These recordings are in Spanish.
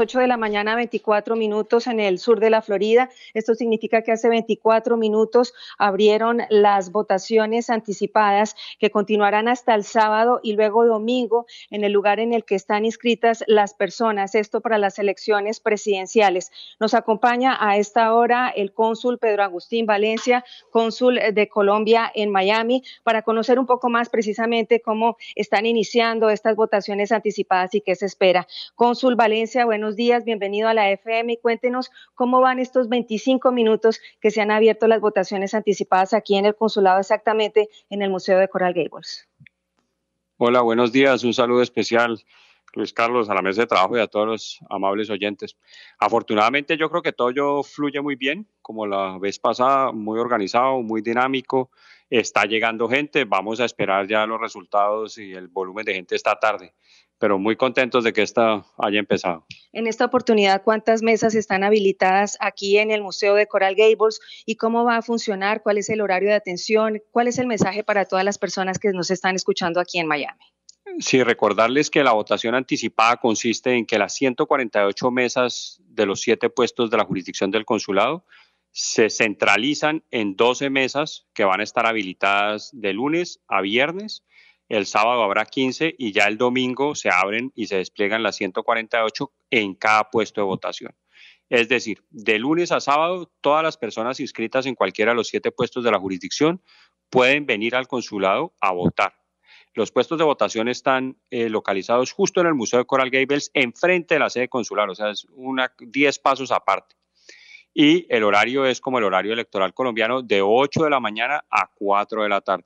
8 de la mañana, 24 minutos en el sur de la Florida. Esto significa que hace 24 minutos abrieron las votaciones anticipadas que continuarán hasta el sábado y luego domingo en el lugar en el que están inscritas las personas. Esto para las elecciones presidenciales. Nos acompaña a esta hora el cónsul Pedro Agustín Valencia, cónsul de Colombia en Miami, para conocer un poco más precisamente cómo están iniciando estas votaciones anticipadas y qué se espera. Cónsul Valencia, buenos días, bienvenido a la FM y cuéntenos cómo van estos 25 minutos que se han abierto las votaciones anticipadas aquí en el consulado, exactamente en el Museo de Coral Gables. Hola, buenos días, un saludo especial. Luis Carlos, a la mesa de trabajo y a todos los amables oyentes. Afortunadamente yo creo que todo yo fluye muy bien como la vez pasada, muy organizado, muy dinámico. Está llegando gente, vamos a esperar ya los resultados y el volumen de gente esta tarde, pero muy contentos de que esta haya empezado. En esta oportunidad, ¿cuántas mesas están habilitadas aquí en el Museo de Coral Gables y cómo va a funcionar? ¿Cuál es el horario de atención? ¿Cuál es el mensaje para todas las personas que nos están escuchando aquí en Miami? Sí, recordarles que la votación anticipada consiste en que las 148 mesas de los siete puestos de la jurisdicción del consulado se centralizan en 12 mesas que van a estar habilitadas de lunes a viernes. El sábado habrá 15 y ya el domingo se abren y se despliegan las 148 en cada puesto de votación. Es decir, de lunes a sábado, todas las personas inscritas en cualquiera de los siete puestos de la jurisdicción pueden venir al consulado a votar. Los puestos de votación están eh, localizados justo en el Museo de Coral Gables, enfrente de la sede consular, o sea, es una, 10 pasos aparte y el horario es como el horario electoral colombiano de 8 de la mañana a 4 de la tarde.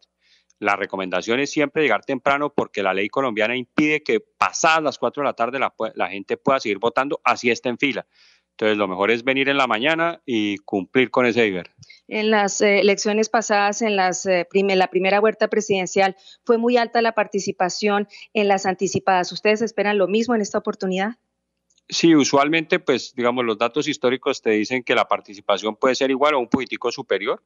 La recomendación es siempre llegar temprano porque la ley colombiana impide que pasadas las 4 de la tarde la, gente pueda seguir votando, así está en fila. Entonces, lo mejor es venir en la mañana y cumplir con ese deber. En las eh, elecciones pasadas, en las, eh, la primera huerta presidencial, fue muy alta la participación en las anticipadas. ¿Ustedes esperan lo mismo en esta oportunidad? Sí, usualmente, pues, digamos, los datos históricos te dicen que la participación puede ser igual o un poquitico superior,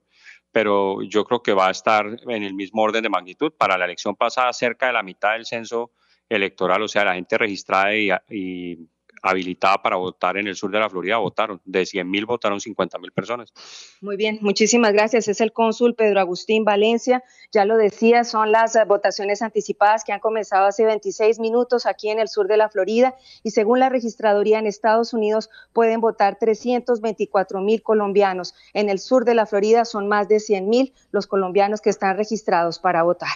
pero yo creo que va a estar en el mismo orden de magnitud. Para la elección pasada, cerca de la mitad del censo electoral, o sea, la gente registrada y, y habilitada para votar en el sur de la Florida votaron. De 100.000 votaron 50.000 personas. Muy bien, muchísimas gracias. Es el cónsul Pedro Agustín Valencia. Ya lo decía, son las eh, votaciones anticipadas que han comenzado hace 26 minutos aquí en el sur de la Florida y según la registraduría en Estados Unidos pueden votar 324.000 colombianos. En el sur de la Florida son más de 100.000 los colombianos que están registrados para votar.